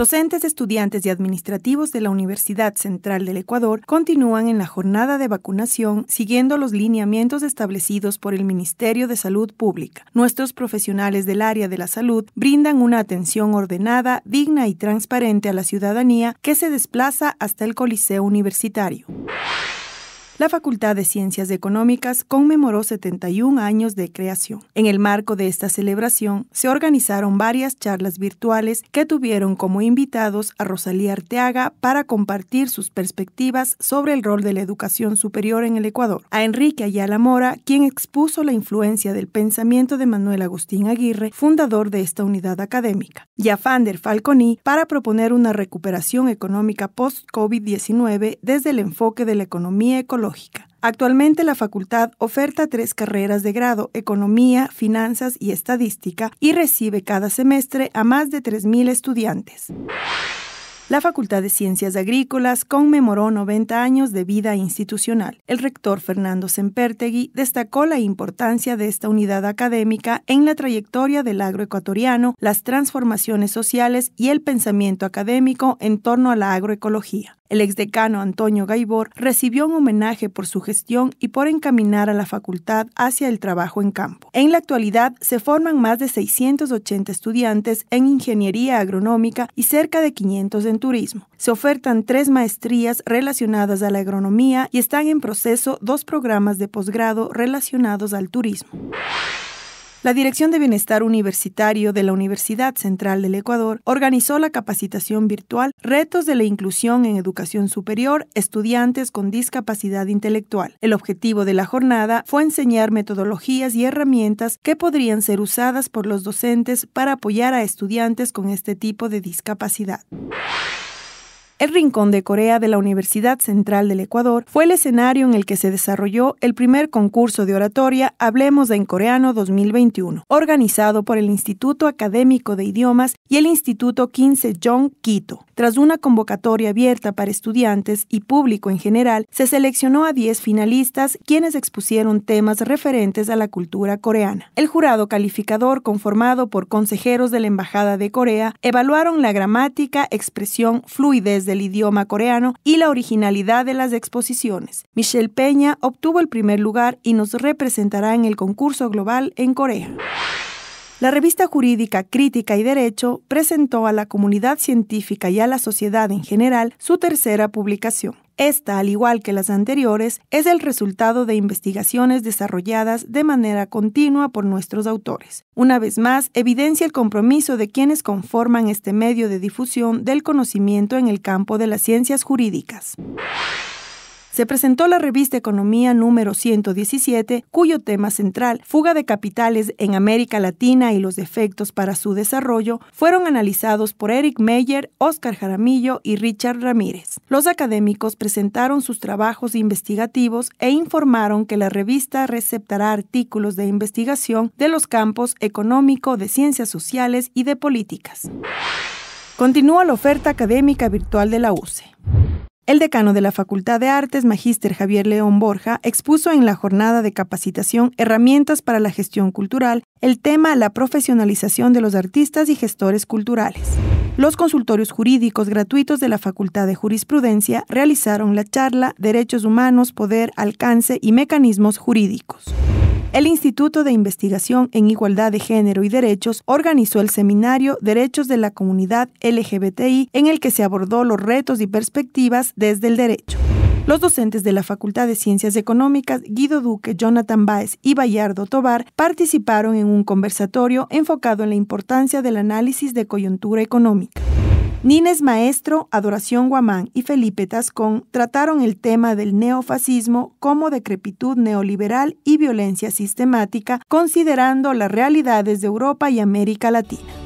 Docentes, estudiantes y administrativos de la Universidad Central del Ecuador continúan en la jornada de vacunación siguiendo los lineamientos establecidos por el Ministerio de Salud Pública. Nuestros profesionales del área de la salud brindan una atención ordenada, digna y transparente a la ciudadanía que se desplaza hasta el Coliseo Universitario la Facultad de Ciencias Económicas conmemoró 71 años de creación. En el marco de esta celebración, se organizaron varias charlas virtuales que tuvieron como invitados a Rosalía Arteaga para compartir sus perspectivas sobre el rol de la educación superior en el Ecuador, a Enrique Ayala Mora, quien expuso la influencia del pensamiento de Manuel Agustín Aguirre, fundador de esta unidad académica, y a Fander Falconi para proponer una recuperación económica post-COVID-19 desde el enfoque de la economía ecológica Actualmente la facultad oferta tres carreras de grado, economía, finanzas y estadística, y recibe cada semestre a más de 3.000 estudiantes. La Facultad de Ciencias Agrícolas conmemoró 90 años de vida institucional. El rector Fernando Sempertegui destacó la importancia de esta unidad académica en la trayectoria del agroecuatoriano, las transformaciones sociales y el pensamiento académico en torno a la agroecología. El exdecano Antonio Gaibor recibió un homenaje por su gestión y por encaminar a la facultad hacia el trabajo en campo. En la actualidad se forman más de 680 estudiantes en ingeniería agronómica y cerca de 500 en turismo. Se ofertan tres maestrías relacionadas a la agronomía y están en proceso dos programas de posgrado relacionados al turismo. La Dirección de Bienestar Universitario de la Universidad Central del Ecuador organizó la capacitación virtual Retos de la Inclusión en Educación Superior Estudiantes con Discapacidad Intelectual. El objetivo de la jornada fue enseñar metodologías y herramientas que podrían ser usadas por los docentes para apoyar a estudiantes con este tipo de discapacidad. El Rincón de Corea de la Universidad Central del Ecuador fue el escenario en el que se desarrolló el primer concurso de oratoria Hablemos en Coreano 2021, organizado por el Instituto Académico de Idiomas y el Instituto 15 Jong Quito. Tras una convocatoria abierta para estudiantes y público en general, se seleccionó a 10 finalistas quienes expusieron temas referentes a la cultura coreana. El jurado calificador, conformado por consejeros de la Embajada de Corea, evaluaron la gramática, expresión, fluidez de del idioma coreano y la originalidad de las exposiciones. Michelle Peña obtuvo el primer lugar y nos representará en el concurso global en Corea. La revista jurídica Crítica y Derecho presentó a la comunidad científica y a la sociedad en general su tercera publicación, esta, al igual que las anteriores, es el resultado de investigaciones desarrolladas de manera continua por nuestros autores. Una vez más, evidencia el compromiso de quienes conforman este medio de difusión del conocimiento en el campo de las ciencias jurídicas se presentó la revista Economía número 117, cuyo tema central, Fuga de capitales en América Latina y los efectos para su desarrollo, fueron analizados por Eric Meyer, Oscar Jaramillo y Richard Ramírez. Los académicos presentaron sus trabajos investigativos e informaron que la revista receptará artículos de investigación de los campos económico, de ciencias sociales y de políticas. Continúa la oferta académica virtual de la UCE. El decano de la Facultad de Artes, Magíster Javier León Borja, expuso en la jornada de capacitación Herramientas para la Gestión Cultural el tema La profesionalización de los artistas y gestores culturales. Los consultorios jurídicos gratuitos de la Facultad de Jurisprudencia realizaron la charla Derechos Humanos, Poder, Alcance y Mecanismos Jurídicos. El Instituto de Investigación en Igualdad de Género y Derechos organizó el seminario Derechos de la Comunidad LGBTI en el que se abordó los retos y perspectivas desde el derecho. Los docentes de la Facultad de Ciencias Económicas, Guido Duque, Jonathan Baez y Bayardo Tobar, participaron en un conversatorio enfocado en la importancia del análisis de coyuntura económica. Nines Maestro, Adoración Guamán y Felipe Tascón trataron el tema del neofascismo como decrepitud neoliberal y violencia sistemática, considerando las realidades de Europa y América Latina.